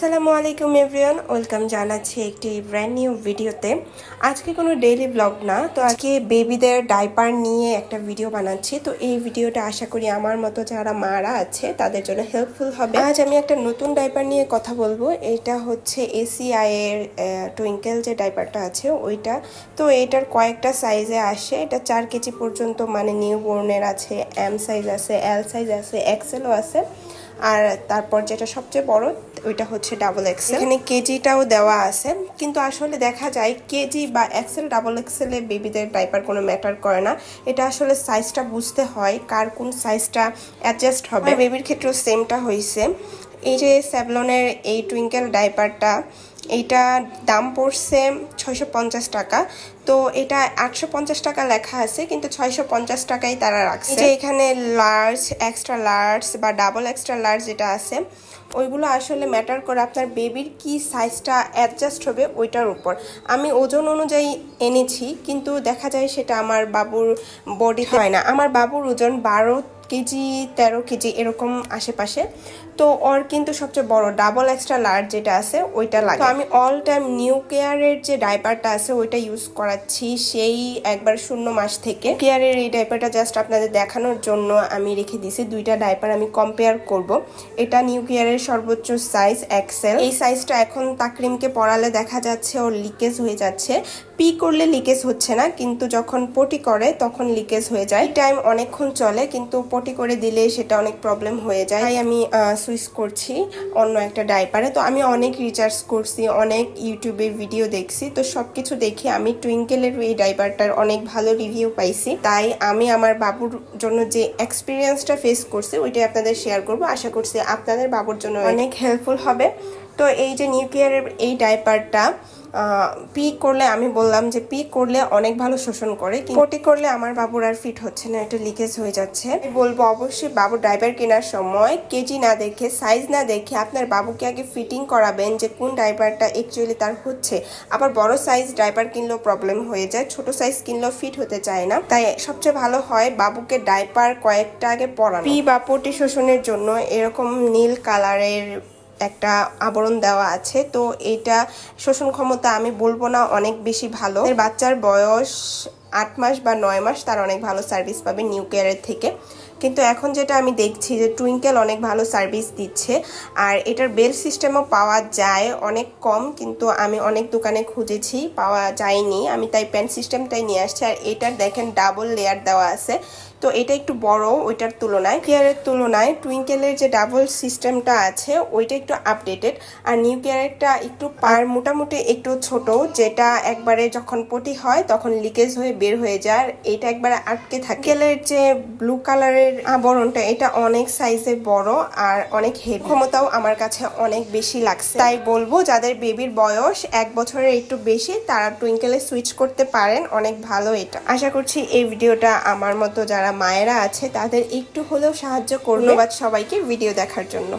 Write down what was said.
আসসালামু আলাইকুম everyone welcome জানাচ্ছি একটি ব্র্যান্ড নিউ ভিডিওতে আজকে কোনো ডেইলি ব্লগ না তো আজকে বেবিদের ডাইপার নিয়ে একটা ভিডিও বানাচ্ছি তো এই ভিডিওটা আশা করি আমার মতো যারা মারা আছে তাদের জন্য হেল্পফুল হবে আজ আমি একটা নতুন ডাইপার নিয়ে কথা বলবো এটা হচ্ছে এসিআই এর টুইঙ্কেল যে ডাইপারটা আছে ওইটা তো এটার কয়েকটা সাইজে আসে এটা চার কেজি পর্যন্ত মানে নিউ বোর্নের আছে এম সাইজ আছে এল সাইজ আছে এক্সেলও আছে আর তারপর যেটা সবচেয়ে বড় ওইটা হচ্ছে ডাবল এক্সেল এখানে কেজিটাও দেওয়া আছে কিন্তু আসলে দেখা যায় কেজি বা এক্সেল ডাবল এক্সেলে বেবিদের ডাইপার কোনো ম্যাটার করে না এটা আসলে সাইজটা বুঝতে হয় কার কোন সাইজটা অ্যাডজাস্ট হবে বেবির হ্যাঁ। ক্ষেত্রেও সেমটা হয়েছে এই যে স্যাবলনের এই টুইঙ্কেল ডাইপারটা এটা দাম পড়ছে ছয়শো পঞ্চাশ টাকা তো এটা আটশো পঞ্চাশ টাকা লেখা আছে কিন্তু ছয়শো পঞ্চাশ টাকাই তারা রাখছে যে এখানে লার্জ এক্সট্রা লার্জ বা ডাবল এক্সট্রা লার্জ যেটা আছে ওইগুলো আসলে ম্যাটার করে আপনার বেবির কি সাইজটা অ্যাডজাস্ট হবে ওইটার উপর আমি ওজন অনুযায়ী এনেছি কিন্তু দেখা যায় সেটা আমার বাবুর বডি হয় না আমার বাবুর ওজন বারো কেজি তেরো কেজি এরকম আশেপাশে তো ওর কিন্তু সবচেয়ে বড় ডাবল এক্সট্রা লার্জ যেটা আছে ওইটা লাগে তো আমি অল টাইম নিউ কেয়ারের যে ডাইপারটা আছে ওইটা ইউজ করাচ্ছি সেই একবার শূন্য মাস থেকে কেয়ারের এই ডাইপারটা জাস্ট আপনাদের দেখানোর জন্য আমি রেখে দিছি দুইটা ডাইপার আমি কম্পেয়ার করব এটা নিউ কেয়ারের সর্বোচ্চ সাইজ এক্সেল এই সাইজটা এখন তাকরিমকে পড়ালে দেখা যাচ্ছে ওর লিকেজ হয়ে যাচ্ছে পি করলে লিকেজ হচ্ছে না কিন্তু যখন পটি করে তখন লিকেজ হয়ে যায় টাইম অনেকক্ষণ চলে কিন্তু পটি করে দিলে সেটা অনেক প্রবলেম হয়ে যায় তাই আমি সুইচ করছি অন্য একটা ডাইপারে তো আমি অনেক রিচার্জ করছি অনেক ইউটিউবে ভিডিও দেখছি তো সব কিছু দেখে আমি টুইঙ্কেলের এই ডাইপারটার অনেক ভালো রিভিউ পাইছি তাই আমি আমার বাবুর জন্য যে এক্সপিরিয়েন্সটা ফেস করছি ওইটাই আপনাদের শেয়ার করবো আশা করছি আপনাদের বাবুর জন্য অনেক হেল্পফুল হবে তো এই যে নিউক্লিয়ারের এই ডাইপারটা পি করলে আমি বললাম যে পি করলে অনেক ভালো শোষণ করে পটি করলে আমার বাবুর আর ফিট হচ্ছে না এটা লিকেজ হয়ে যাচ্ছে বলবো অবশ্যই বাবু ডাইপার কেনার সময় কেজি না দেখে সাইজ না দেখে আপনার বাবুকে আগে ফিটিং করাবেন যে কোন ডাইপারটা অ্যাকচুয়ালি তার হচ্ছে আবার বড় সাইজ ডাইপার কিনলেও প্রবলেম হয়ে যায় ছোট সাইজ কিনলেও ফিট হতে চায় না তাই সবচেয়ে ভালো হয় বাবুকে ডাইপার কয়েকটা আগে পরা পি বা পটি শোষণের জন্য এরকম নীল কালারের একটা আবরণ দেওয়া আছে তো এটা শোষণ ক্ষমতা আমি বলবো না অনেক বেশি ভালো বাচ্চার বয়স আট মাস বা নয় মাস তার অনেক ভালো সার্ভিস পাবে নিউ কেয়ারের থেকে কিন্তু এখন যেটা আমি দেখছি যে টুইঙ্কেল অনেক ভালো সার্ভিস দিচ্ছে আর এটার বেল সিস্টেমও পাওয়া যায় অনেক কম কিন্তু আমি অনেক দোকানে খুঁজেছি পাওয়া যায়নি আমি তাই প্যান্ট সিস্টেমটাই নিয়ে আসছি আর এটার দেখেন ডাবল লেয়ার দেওয়া আছে তো এটা একটু বড় ওইটার তুলনায় কেয়ারের তুলনায় টুইঙ্কেলের যে ডাবল সিস্টেমটা আছে ওইটা একটু আপডেটেড আর নিউ কেয়ারেরটা একটু পার মোটামুটি একটু ছোট যেটা একবারে যখন পটি হয় তখন লিকেজ হয়ে বের হয়ে যায় এটা একবারে আটকে থাকে কেলের যে ব্লু কালারের আবরণটা এটা অনেক সাইজে বড় আর অনেক হেভি ক্ষমতাও আমার কাছে অনেক বেশি লাগছে তাই বলবো যাদের বেবির বয়স এক বছরের একটু বেশি তারা টুইঙ্কেলে সুইচ করতে পারেন অনেক ভালো এটা আশা করছি এই ভিডিওটা আমার মতো যারা যারা মায়েরা আছে তাদের একটু হলেও সাহায্য করলো বা সবাইকে ভিডিও দেখার জন্য